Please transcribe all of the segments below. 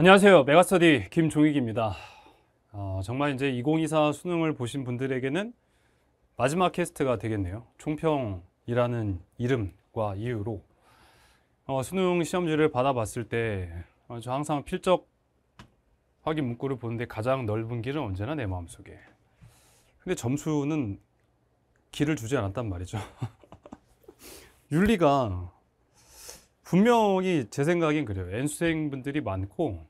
안녕하세요. 메가스터디 김종익입니다. 어, 정말 이제 2024 수능을 보신 분들에게는 마지막 캐스트가 되겠네요. 총평이라는 이름과 이유로 어, 수능 시험지를 받아봤을 때 어, 저 항상 필적 확인 문구를 보는데 가장 넓은 길은 언제나 내 마음속에 근데 점수는 길을 주지 않았단 말이죠. 윤리가 분명히 제 생각엔 그래요. N수생분들이 많고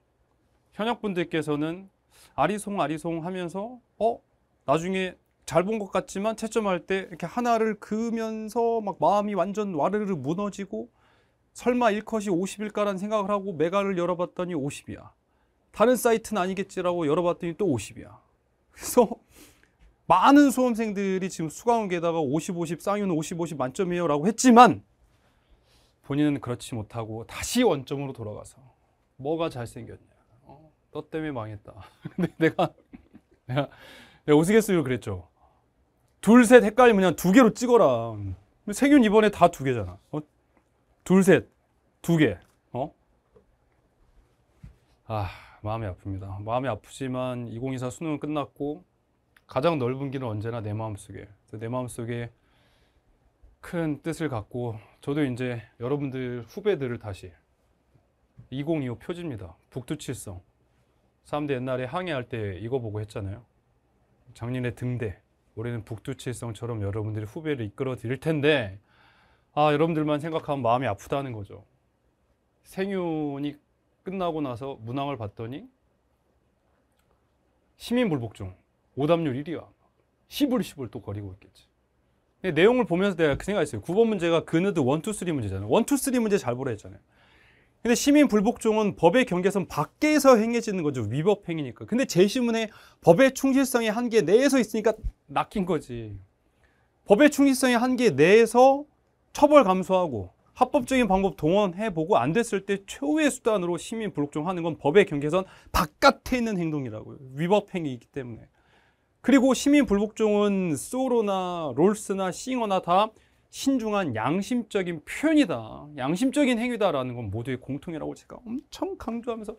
현역분들께서는 아리송 아리송 하면서 어 나중에 잘 본 것 같지만 채점할 때 이렇게 하나를 그으면서 막 마음이 완전 와르르 무너지고 설마 1컷이 50일까라는 생각을 하고 메가를 열어봤더니 50이야. 다른 사이트는 아니겠지라고 열어봤더니 또 50이야. 그래서 많은 수험생들이 지금 수강원계다가 50, 50, 쌍유는 50, 50 만점이에요 라고 했지만 본인은 그렇지 못하고 다시 원점으로 돌아가서 뭐가 잘생겼냐. 너 때문에 망했다. 근데 내가, 내가, 내가 오스겠어요 그랬죠. 둘, 셋 헷갈리면 그냥 두 개로 찍어라. 세균 이번에 다 두 개잖아. 어? 둘, 셋, 두 개. 어? 아, 마음이 아픕니다. 마음이 아프지만 2024 수능은 끝났고 가장 넓은 길은 언제나 내 마음속에. 내 마음속에 큰 뜻을 갖고 저도 이제 여러분들 후배들을 다시 2025 표지입니다. 북두칠성. 사람들 옛날에 항해할 때 이거 보고 했잖아요. 장린의 등대. 우리는 북두칠성처럼 여러분들이 후배를 이끌어 드릴 텐데, 아, 여러분들만 생각하면 마음이 아프다는 거죠. 생윤이 끝나고 나서 문항을 봤더니, 시민불복종, 오답률 1위야. 시불시불 또 거리고 있겠지. 내용을 보면서 내가 그 생각했어요. 9번 문제가 그느드 1, 2, 3 문제잖아요. 1, 2, 3 문제 잘 보라 했잖아요. 근데 시민 불복종은 법의 경계선 밖에서 행해지는 거죠. 위법 행위니까. 근데 제심문에 법의 충실성의 한계 내에서 있으니까 낚인 거지. 법의 충실성의 한계 내에서 처벌 감소하고 합법적인 방법 동원해보고 안 됐을 때 최후의 수단으로 시민 불복종하는 건 법의 경계선 바깥에 있는 행동이라고요. 위법 행위이기 때문에. 그리고 시민 불복종은 소로나 롤스나 싱어나 다 신중한 양심적인 표현이다. 양심적인 행위다라는 건 모두의 공통이라고 제가 엄청 강조하면서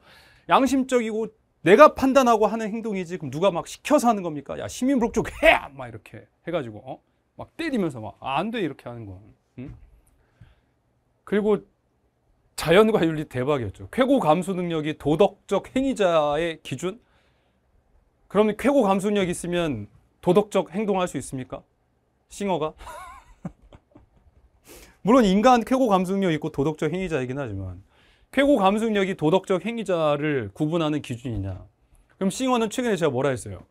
양심적이고 내가 판단하고 하는 행동이지 그럼 누가 막 시켜서 하는 겁니까? 야 시민 복족 해! 막 이렇게 해가지고 어? 막 때리면서 막 안 돼 이렇게 하는 건 응? 그리고 자연과 윤리 대박이었죠 쾌고 감수 능력이 도덕적 행위자의 기준? 그러면 쾌고 감수 능력이 있으면 도덕적 행동할 수 있습니까? 싱어가? 물론 인간 쾌고 감수력 있고 도덕적 행위자이긴 하지만 쾌고 감수력이 도덕적 행위자를 구분하는 기준이냐 그럼 싱어는 최근에 제가 뭐라 했어요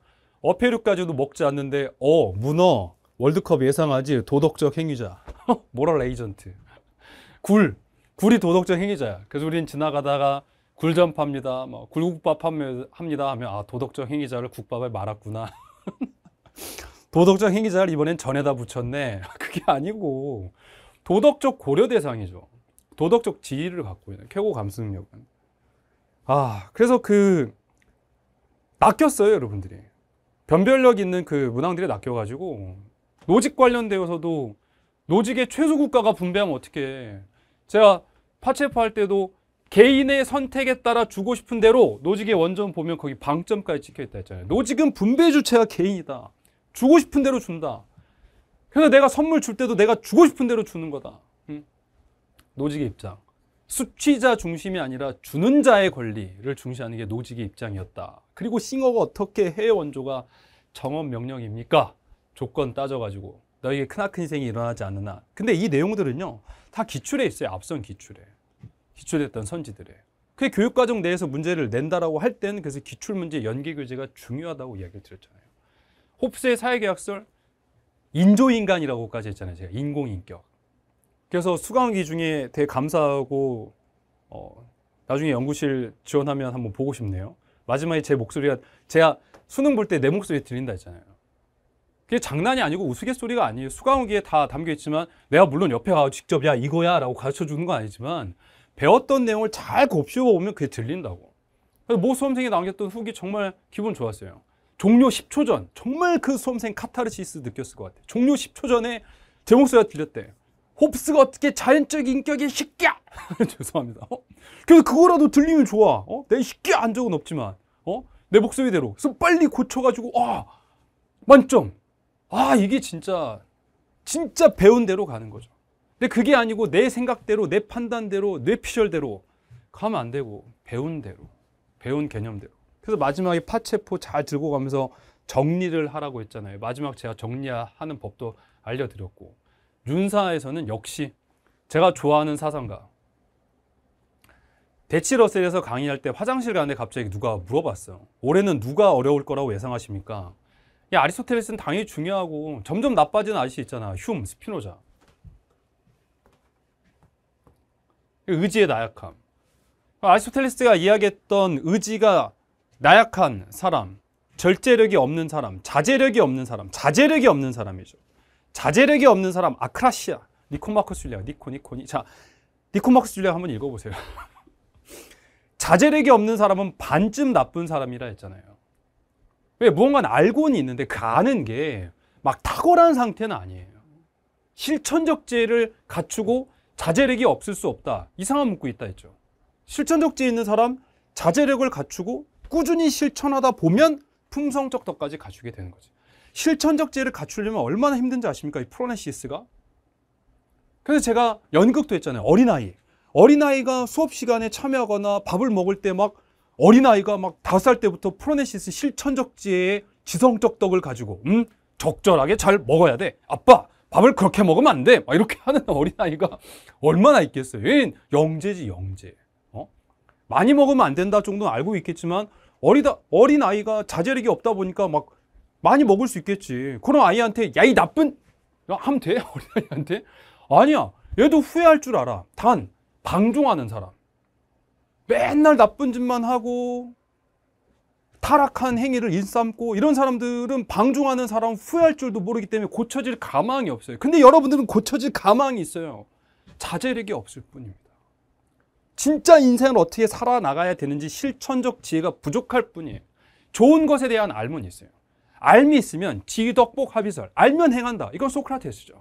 어패류까지도 먹지 않는데 어 문어 월드컵 예상하지 도덕적 행위자 모럴 에이전트 굴 굴이 도덕적 행위자야 그래서 우린 지나가다가 굴전 팝니다 뭐 굴국밥 합니다 하면 아 도덕적 행위자를 국밥에 말았구나 도덕적 행위자를 이번엔 전에다 붙였네 그게 아니고 도덕적 고려 대상이죠. 도덕적 지위를 갖고 있는 쾌고 감수능력은 아, 그래서 그 낚였어요, 여러분들이. 변별력 있는 그 문항들이 낚여가지고 노직 관련되어서도 노직의 최소 국가가 분배하면 어떻게 제가 파체파할 때도 개인의 선택에 따라 주고 싶은 대로 노직의 원점 보면 거기 방점까지 찍혀있다 했잖아요. 노직은 분배 주체가 개인이다. 주고 싶은 대로 준다. 그래서 내가 선물 줄 때도 내가 주고 싶은 대로 주는 거다. 노직의 입장. 수취자 중심이 아니라 주는 자의 권리를 중시하는 게 노직의 입장이었다. 그리고 싱어가 어떻게 해외 원조가 정원 명령입니까? 조건 따져가지고 너에게 크나큰 희생이 일어나지 않으나. 근데 이 내용들은요 다 기출에 있어요. 앞선 기출에 기출됐던 선지들의. 그게 교육과정 내에서 문제를 낸다라고 할 때는 그래서 기출문제 연계 교재가 중요하다고 이야기를 드렸잖아요. 호프스의 사회계약설 인조인간이라고까지 했잖아요. 제가 인공인격. 그래서 수강기 중에 되게 감사하고 어, 나중에 연구실 지원하면 한번 보고 싶네요. 마지막에 제 목소리가 제가 수능 볼 때 내 목소리 들린다 했잖아요. 그게 장난이 아니고 우스갯소리가 아니에요. 수강후기에 다 담겨 있지만 내가 물론 옆에 가서 직접 야 이거야 라고 가르쳐 주는 건 아니지만 배웠던 내용을 잘 곱씹어 보면 그게 들린다고. 그래서 모 수험생이 남겼던 후기 정말 기분 좋았어요. 종료 10초 전 정말 그 수험생 카타르시스 느꼈을 것 같아요. 종료 10초 전에 제 목소리가 들렸대. 요 홉스가 어떻게 자연적 인격의 식기야! 죄송합니다. 어? 그래서 그거라도 들리면 좋아. 어? 내 식기야 한 적은 없지만 어? 내 목소리대로. 그래서 빨리 고쳐가지고 와 만점. 아 이게 진짜 진짜 배운 대로 가는 거죠. 근데 그게 아니고 내 생각대로 내 판단대로 내피셜대로 가면 안 되고 배운 대로 배운 개념대로. 그래서 마지막에 파체포 잘 들고 가면서 정리를 하라고 했잖아요. 마지막 제가 정리하는 법도 알려드렸고 윤사에서는 역시 제가 좋아하는 사상가 대치러셀에서 강의할 때 화장실 가는데 갑자기 누가 물어봤어요. 올해는 누가 어려울 거라고 예상하십니까? 야, 아리스토텔레스는 당연히 중요하고 점점 나빠지는 아저씨 있잖아. 흉, 스피노자. 의지의 나약함. 아리스토텔레스가 이야기했던 의지가 나약한 사람, 절제력이 없는 사람, 자제력이 없는 사람, 자제력이 없는 사람이죠. 자제력이 없는 사람, 아크라시아, 니코마커스 줄리아, 니코, 니코, 니. 자, 니코마커스 줄리아 한번 읽어보세요. 자제력이 없는 사람은 반쯤 나쁜 사람이라 했잖아요. 왜? 무언가 알고는 있는데 그 아는 게 막 탁월한 상태는 아니에요. 실천적지를 갖추고 자제력이 없을 수 없다. 이상한 문구 있다 했죠. 실천적지 있는 사람, 자제력을 갖추고 꾸준히 실천하다 보면 품성적 덕까지 갖추게 되는 거지. 실천적지를 갖추려면 얼마나 힘든지 아십니까? 이 프로네시스가. 그래서 제가 연극도 했잖아요. 어린아이. 어린아이가 수업 시간에 참여하거나 밥을 먹을 때 막 어린아이가 막 다섯 살 때부터 프로네시스 실천적지의 지성적 덕을 가지고 음 적절하게 잘 먹어야 돼. 아빠 밥을 그렇게 먹으면 안 돼. 막 이렇게 하는 어린아이가 얼마나 있겠어요. 영재지 영재. 많이 먹으면 안 된다 정도는 알고 있겠지만 어리다 어린 아이가 자제력이 없다 보니까 막 많이 먹을 수 있겠지. 그런 아이한테 야 이 나쁜 하면 돼 어린아이한테 아니야. 얘도 후회할 줄 알아. 단 방종하는 사람. 맨날 나쁜 짓만 하고 타락한 행위를 일삼고 이런 사람들은 방종하는 사람 후회할 줄도 모르기 때문에 고쳐질 가망이 없어요. 근데 여러분들은 고쳐질 가망이 있어요. 자제력이 없을 뿐입니다. 진짜 인생을 어떻게 살아나가야 되는지 실천적 지혜가 부족할 뿐이에요. 좋은 것에 대한 알문 있어요. 알미 있으면 지덕복 합의설. 알면 행한다. 이건 소크라테스죠.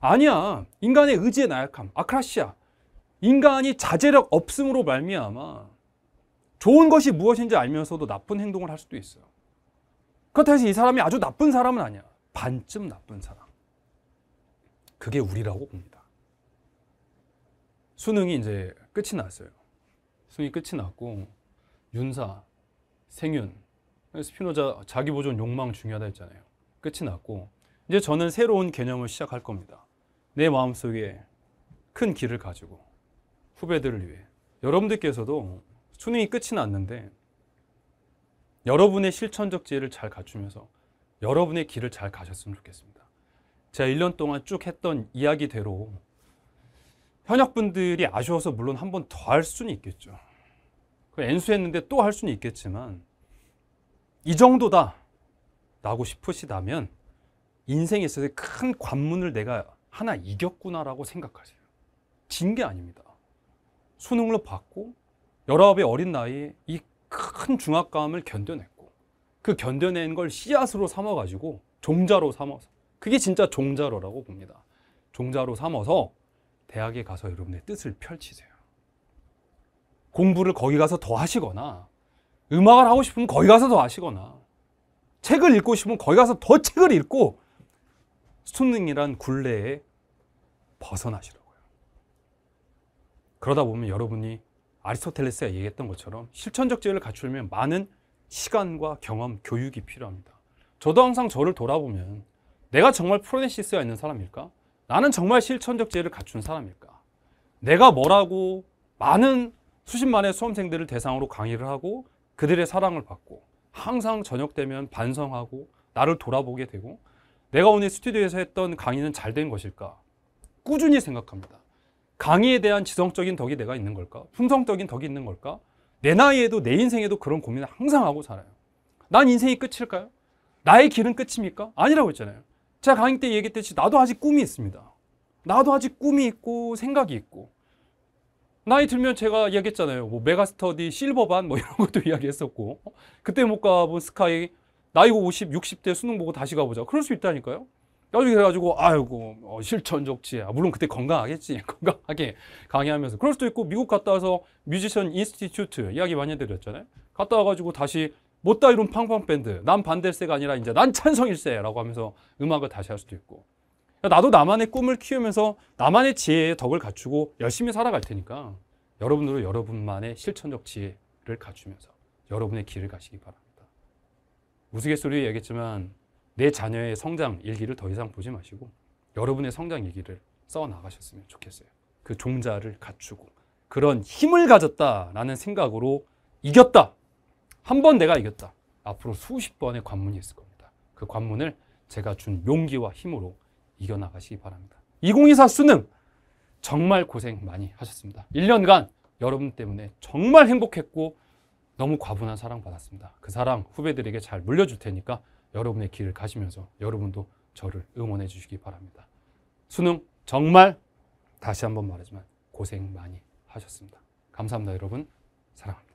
아니야. 인간의 의지의 나약함. 아크라시아. 인간이 자제력 없음으로 말미암아 좋은 것이 무엇인지 알면서도 나쁜 행동을 할 수도 있어요. 그렇다 해서 이 사람이 아주 나쁜 사람은 아니야. 반쯤 나쁜 사람. 그게 우리라고 봅니다. 수능이 이제 끝이 났어요. 승이 끝이 났고 윤사, 생윤, 스피노자 자기 보존 욕망 중요하다 했잖아요. 끝이 났고 이제 저는 새로운 개념을 시작할 겁니다. 내 마음속에 큰 길을 가지고 후배들을 위해 여러분들께서도 수능이 끝이 났는데 여러분의 실천적 지혜를 잘 갖추면서 여러분의 길을 잘 가셨으면 좋겠습니다. 제가 1년 동안 쭉 했던 이야기대로 현역분들이 아쉬워서 물론 한 번 더 할 수는 있겠죠. 엔수했는데 그 또할 수는 있겠지만 이 정도다 라고 싶으시다면 인생에 있어서 큰 관문을 내가 하나 이겼구나라고 생각하세요. 진 게 아닙니다. 수능을 받고 열아의 어린 나이에 이 큰 중압감을 견뎌냈고 그 견뎌낸 걸 씨앗으로 삼아가지고 종자로 삼아서 그게 진짜 종자로라고 봅니다. 종자로 삼아서 대학에 가서 여러분의 뜻을 펼치세요. 공부를 거기 가서 더 하시거나 음악을 하고 싶으면 거기 가서 더 하시거나 책을 읽고 싶으면 거기 가서 더 책을 읽고 수능이란 굴레에 벗어나시라고요. 그러다 보면 여러분이 아리스토텔레스가 얘기했던 것처럼 실천적 지혜를 갖추려면 많은 시간과 경험, 교육이 필요합니다. 저도 항상 저를 돌아보면 내가 정말 프로네시스가 있는 사람일까? 나는 정말 실천적 지혜를 갖춘 사람일까? 내가 뭐라고 많은 수십만의 수험생들을 대상으로 강의를 하고 그들의 사랑을 받고 항상 저녁 되면 반성하고 나를 돌아보게 되고 내가 오늘 스튜디오에서 했던 강의는 잘 된 것일까? 꾸준히 생각합니다. 강의에 대한 지성적인 덕이 내가 있는 걸까? 품성적인 덕이 있는 걸까? 내 나이에도 내 인생에도 그런 고민을 항상 하고 살아요. 난 인생이 끝일까요? 나의 길은 끝입니까? 아니라고 했잖아요. 제가 강의 때 얘기했듯이 나도 아직 꿈이 있습니다. 나도 아직 꿈이 있고 생각이 있고 나이 들면 제가 이야기했잖아요뭐 메가스터디, 실버반 뭐 이런 것도 이야기했었고 그때 못 가본 스카이 나이고 50, 60대 수능 보고 다시 가보자. 그럴 수 있다니까요. 나중에 그래가지고 아이고 어, 실천적지. 아, 물론 그때 건강하겠지. 건강하게 강의하면서 그럴 수도 있고 미국 갔다 와서 뮤지션 인스티튜트 이야기 많이 해드렸잖아요. 갔다 와가지고 다시 못다 이룬 팡팡밴드 난반대세가 아니라 이제 난 찬성일세라고 하면서 음악을 다시 할 수도 있고 그러니까 나도 나만의 꿈을 키우면서 나만의 지혜의 덕을 갖추고 열심히 살아갈 테니까 여러분들은 여러분만의 실천적 지혜를 갖추면서 여러분의 길을 가시기 바랍니다. 우스갯소리 얘기했지만 내 자녀의 성장 일기를 더 이상 보지 마시고 여러분의 성장 일기를 써 나가셨으면 좋겠어요. 그 종자를 갖추고 그런 힘을 가졌다라는 생각으로 이겼다 한번 내가 이겼다. 앞으로 수십 번의 관문이 있을 겁니다. 그 관문을 제가 준 용기와 힘으로 이겨나가시기 바랍니다. 2024 수능 정말 고생 많이 하셨습니다. 1년간 여러분 때문에 정말 행복했고 너무 과분한 사랑 받았습니다. 그 사랑 후배들에게 잘 물려줄 테니까 여러분의 길을 가시면서 여러분도 저를 응원해 주시기 바랍니다. 수능 정말 다시 한번 말하지만 고생 많이 하셨습니다. 감사합니다, 여러분. 사랑합니다.